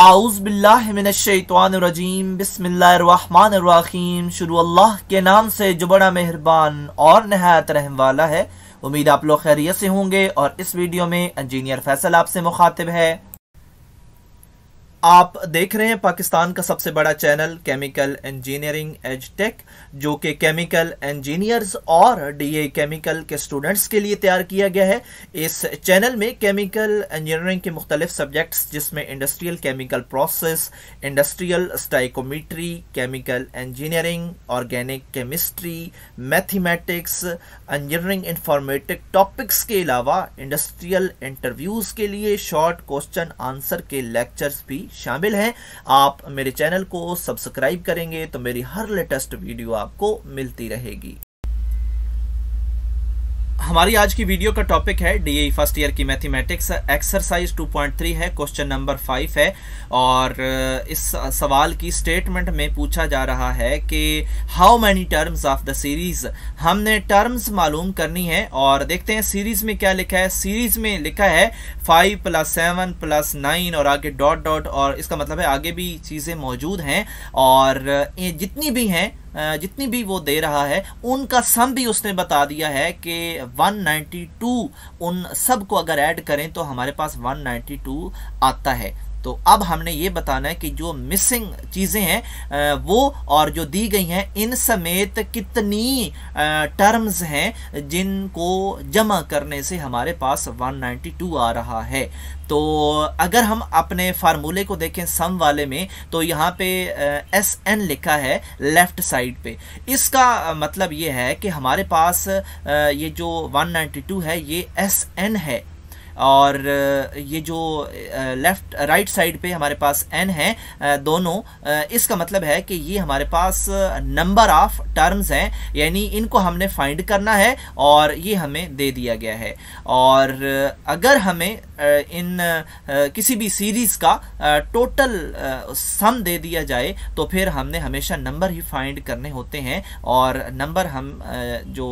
बिल्लाजीम बिस्मिल्लाम शुरू अल्लाह के नाम से जो बड़ा मेहरबान और नहायत रहम वाला है उम्मीद आप लोग खैरियत से होंगे और इस वीडियो में इंजीनियर फैसल आपसे मुखातिब है आप देख रहे हैं पाकिस्तान का सबसे बड़ा channel chemical engineering age tech जो कि केमिकल इंजीनियर्स और डीए केमिकल के स्टूडेंट्स के लिए तैयार किया गया है इस चैनल में केमिकल इंजीनियरिंग के मुख्तलिफ सब्जेक्ट्स जिसमें industrial chemical process industrial stoichiometry chemical engineering organic chemistry mathematics engineering informatic topics के अलावा इंडस्ट्रियल इंटरव्यूज़ के लिए शॉर्ट क्वेश्चन आंसर के लेक्चर्स भी शामिल हैं आप मेरे चैनल को सब्सक्राइब करेंगे तो मेरी हर लेटेस्ट वीडियो आपको मिलती रहेगी हमारी आज की वीडियो का टॉपिक है डी फर्स्ट ईयर की मैथमेटिक्स एक्सरसाइज 2.3 है क्वेश्चन नंबर फाइव है और uh, इस सवाल की स्टेटमेंट में पूछा जा रहा है कि how many terms of the series हमने टर्म्स मालूम करनी है और देखते हैं सीरीज में क्या लिखा है सीरीज में लिखा है five plus seven plus nine और आगे डॉट डॉट और इसका मतलब है आगे भी चीज़ें मौजूद हैं और uh, जितनी भी हैं जितनी भी वो दे रहा है उनका सम भी उसने बता दिया है कि 192 उन सब को अगर ऐड करें तो हमारे पास 192 आता है तो अब हमने ये बताना है कि जो मिसिंग चीज़ें हैं वो और जो दी गई हैं इन समेत कितनी टर्म्स हैं जिनको जमा करने से हमारे पास 192 आ रहा है तो अगर हम अपने फार्मूले को देखें सम वाले में तो यहाँ पे एस एन लिखा है लेफ़्ट साइड पे इसका मतलब ये है कि हमारे पास ये जो 192 है ये एस एन है और ये जो लेफ्ट राइट साइड पे हमारे पास एन है दोनों इसका मतलब है कि ये हमारे पास नंबर ऑफ टर्म्स हैं यानी इनको हमने फाइंड करना है और ये हमें दे दिया गया है और अगर हमें इन किसी भी सीरीज़ का टोटल सम दे दिया जाए तो फिर हमने हमेशा नंबर ही फाइंड करने होते हैं और नंबर हम जो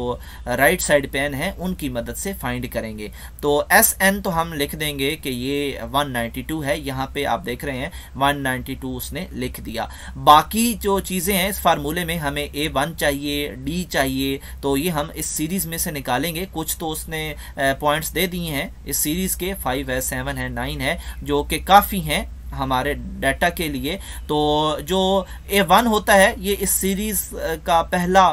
राइट साइड पेन हैं उनकी मदद से फाइंड करेंगे तो एस एन एन तो हम लिख देंगे कि ये 192 है यहाँ पे आप देख रहे हैं 192 उसने लिख दिया बाकी जो चीज़ें हैं इस फार्मूले में हमें ए वन चाहिए डी चाहिए तो ये हम इस सीरीज़ में से निकालेंगे कुछ तो उसने पॉइंट्स दे दिए हैं इस सीरीज़ के फाइव है सेवन है नाइन है जो कि काफ़ी हैं हमारे डाटा के लिए तो जो ए वन होता है ये इस सीरीज़ का पहला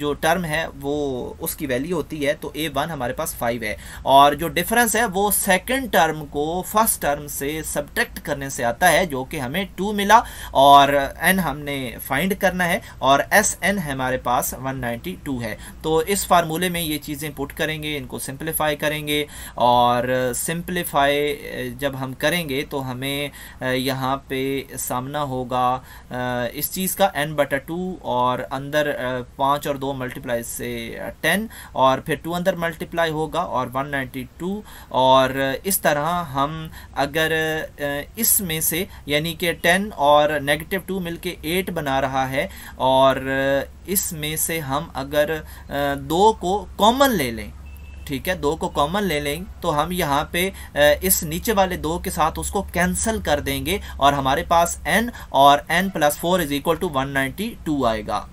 जो टर्म है वो उसकी वैल्यू होती है तो ए वन हमारे पास फाइव है और जो डिफरेंस है वो सेकंड टर्म को फर्स्ट टर्म से सब्ट्रैक्ट करने से आता है जो कि हमें टू मिला और एन हमने फाइंड करना है और एस एन हमारे पास वन नाइन्टी टू है तो इस फार्मूले में ये चीज़ें पुट करेंगे इनको सिंप्लीफाई करेंगे और सिंप्लीफाई जब हम करेंगे तो हम हमें यहाँ पे सामना होगा इस चीज़ का एन बटा टू और अंदर पाँच और दो मल्टीप्लाई से टेन और फिर टू अंदर मल्टीप्लाई होगा और वन नाइन्टी टू और इस तरह हम अगर इसमें से यानी कि टेन और नेगेटिव टू मिल के एट बना रहा है और इसमें से हम अगर दो को कॉमन ले लें ठीक है दो को कॉमन ले लेंगे तो हम यहाँ पे इस नीचे वाले दो के साथ उसको कैंसिल कर देंगे और हमारे पास एन और n plus four is equal to one ninety two आएगा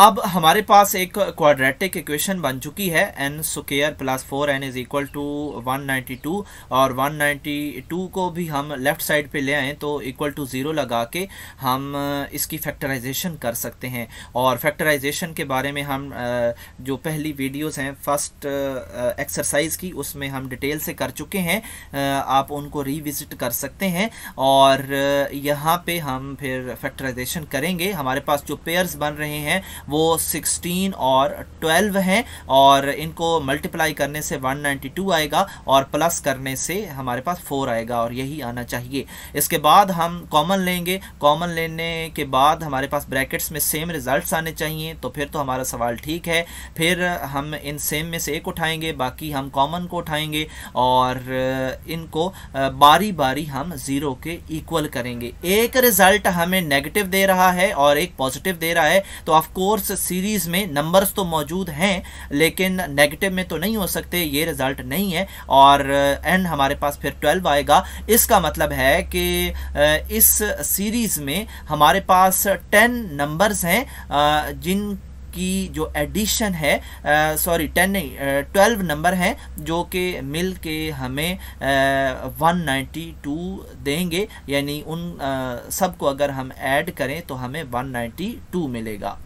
अब हमारे पास एक क्वाड्रेटिक इक्वेशन बन चुकी है n square plus four n is equal to one ninety two और वन नाइन्टी टू को भी हम लेफ्ट साइड पे ले आएँ तो इक्वल टू ज़ीरो लगा के हम इसकी फैक्टराइजेशन कर सकते हैं और फैक्टराइजेशन के बारे में हम जो पहली वीडियोस हैं फर्स्ट एक्सरसाइज की उसमें हम डिटेल से कर चुके हैं आप उनको रिविजिट कर सकते हैं और यहाँ पर हम फिर फैक्टराइजेशन करेंगे हमारे पास जो पेयर्स बन रहे हैं वो 16 और 12 हैं और इनको मल्टीप्लाई करने से 192 आएगा और प्लस करने से हमारे पास 4 आएगा और यही आना चाहिए इसके बाद हम कॉमन लेंगे कॉमन लेने के बाद हमारे पास ब्रैकेट्स में सेम रिज़ल्ट आने चाहिए तो फिर तो हमारा सवाल ठीक है फिर हम इन सेम में से एक उठाएंगे बाकी हम कॉमन को उठाएंगे और इनको बारी बारी हम ज़ीरो के इक्वल करेंगे एक रिज़ल्ट हमें नेगेटिव दे रहा है और एक पॉजिटिव दे रहा है तो ऑफकोर्स कोर्स सीरीज़ में नंबर्स तो मौजूद हैं लेकिन नेगेटिव में तो नहीं हो सकते ये रिज़ल्ट नहीं है और एन uh, हमारे पास फिर ट्वेल्व आएगा इसका मतलब है कि uh, इस सीरीज़ में हमारे पास टेन नंबर्स हैं uh, जिन की जो एडिशन है सॉरी टेन नहीं ट्वेल्व नंबर हैं जो कि मिल के हमें वन नाइन्टी टू देंगे यानी उन सबको अगर हम ऐड करें तो हमें वन नाइन्टी टू मिलेगा